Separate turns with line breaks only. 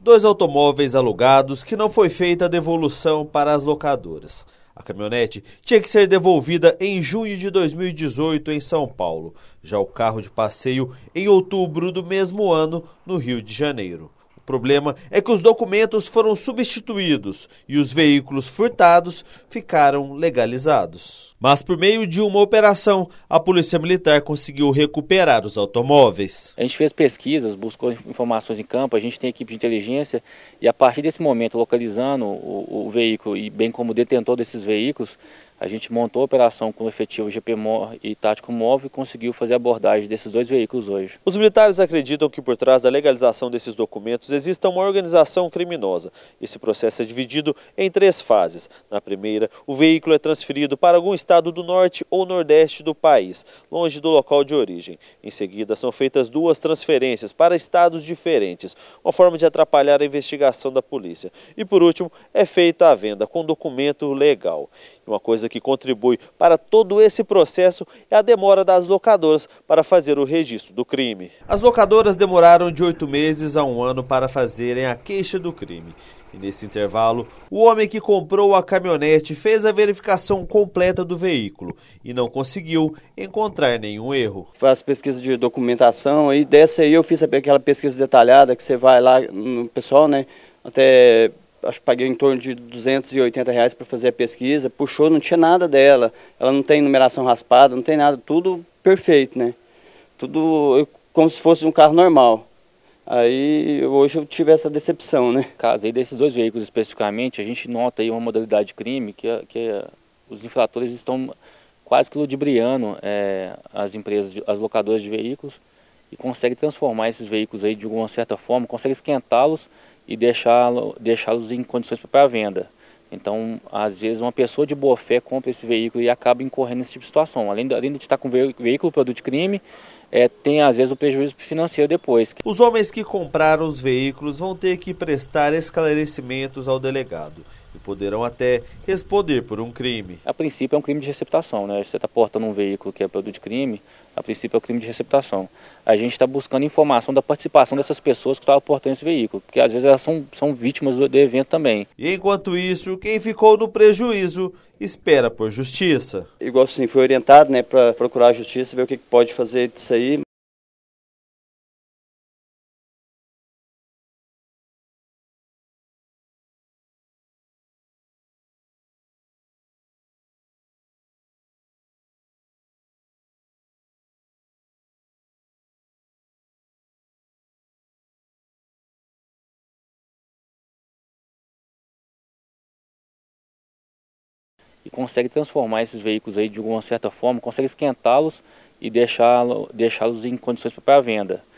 dois automóveis alugados que não foi feita a devolução para as locadoras. A caminhonete tinha que ser devolvida em junho de 2018 em São Paulo, já o carro de passeio em outubro do mesmo ano no Rio de Janeiro problema é que os documentos foram substituídos e os veículos furtados ficaram legalizados. Mas por meio de uma operação, a Polícia Militar conseguiu
recuperar os automóveis. A gente fez pesquisas, buscou informações em campo, a gente tem equipe de inteligência e a partir desse momento, localizando o, o veículo e bem como detentor desses veículos, a gente montou a operação com o efetivo GPMOR e tático móvel e conseguiu fazer a abordagem desses dois veículos hoje. Os militares acreditam que por trás da legalização desses documentos exista uma
organização criminosa. Esse processo é dividido em três fases. Na primeira, o veículo é transferido para algum estado do norte ou nordeste do país, longe do local de origem. Em seguida, são feitas duas transferências para estados diferentes, uma forma de atrapalhar a investigação da polícia. E por último, é feita a venda com documento legal. Uma coisa que contribui para todo esse processo é a demora das locadoras para fazer o registro do crime. As locadoras demoraram de oito meses a um ano para fazerem a queixa do crime. E nesse intervalo, o homem que comprou a caminhonete fez a verificação completa do veículo e não conseguiu encontrar nenhum erro. Faz
pesquisa de documentação e dessa aí eu fiz aquela pesquisa detalhada que você vai lá no pessoal, né? Até acho que paguei em torno de 280 reais para fazer a pesquisa, puxou, não tinha nada dela, ela não tem numeração raspada, não tem nada, tudo perfeito, né?
Tudo como se fosse um carro normal. Aí hoje eu tive essa decepção, né? Caso aí desses dois veículos especificamente, a gente nota aí uma modalidade de crime que, que os infratores estão quase que ludibriando é, as empresas, as locadoras de veículos e conseguem transformar esses veículos aí de alguma certa forma, conseguem esquentá-los e deixá-los deixá em condições para venda. Então, às vezes, uma pessoa de boa fé compra esse veículo e acaba incorrendo nesse tipo de situação. Além, além de estar com veículo, produto de crime, é, tem às vezes o prejuízo financeiro depois. Os homens que compraram os veículos vão ter que
prestar esclarecimentos ao delegado
e poderão até responder por um crime. A princípio é um crime de receptação, né? Você está portando um veículo que é produto de crime, a princípio é um crime de receptação. A gente está buscando informação da participação dessas pessoas que estavam portando esse veículo, porque às vezes elas são, são vítimas do, do evento também. E enquanto isso, quem ficou
no prejuízo espera por justiça.
Igual assim, foi orientado né, para procurar a justiça, ver o que pode fazer disso
aí. e consegue transformar esses veículos aí de alguma certa forma, consegue esquentá-los e deixá-los deixá em condições para a venda.